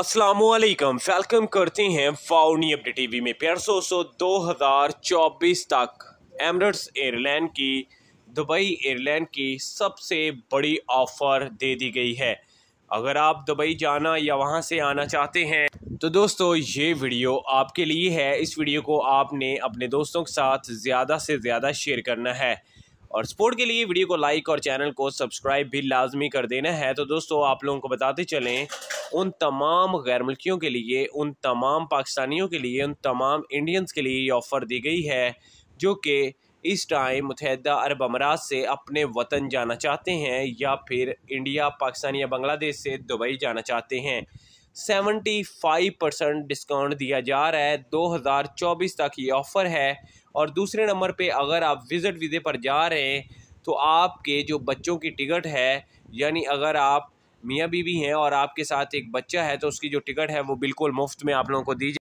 Aslam welcome करते हैं फाउनी update TV में प्यार सो दो हज़ार चौबीस तक एमरट्स एयरलाइन की दुबई एयरलाइन की सबसे बड़ी ऑफ़र दे दी गई है अगर आप दुबई जाना या वहाँ से आना चाहते हैं तो दोस्तों ये वीडियो आपके लिए है इस वीडियो को आपने अपने दोस्तों के साथ ज़्यादा से ज़्यादा शेयर करना है और सपोर्ट के लिए वीडियो को लाइक और चैनल को सब्सक्राइब भी लाजमी कर देना है तो दोस्तों आप लोगों को बताते चलें उन तमाम गैर मुल्कियों के लिए उन तमाम पाकिस्तानियों के लिए उन तमाम इंडियंस के लिए ये ऑफ़र दी गई है जो कि इस टाइम मुतहदा अरब अमारात से अपने वतन जाना चाहते हैं या फिर इंडिया पाकिस्तान या बांग्लादेश से दुबई जाना चाहते हैं सेवेंटी फाइव परसेंट डिस्काउंट दिया जा रहा है दो हज़ार चौबीस तक ये ऑफ़र है और दूसरे नंबर पे अगर आप विज़िट वीज़े पर जा रहे हैं तो आपके जो बच्चों की टिकट है यानी अगर आप मियाँ बीवी हैं और आपके साथ एक बच्चा है तो उसकी जो टिकट है वो बिल्कुल मुफ्त में आप लोगों को दी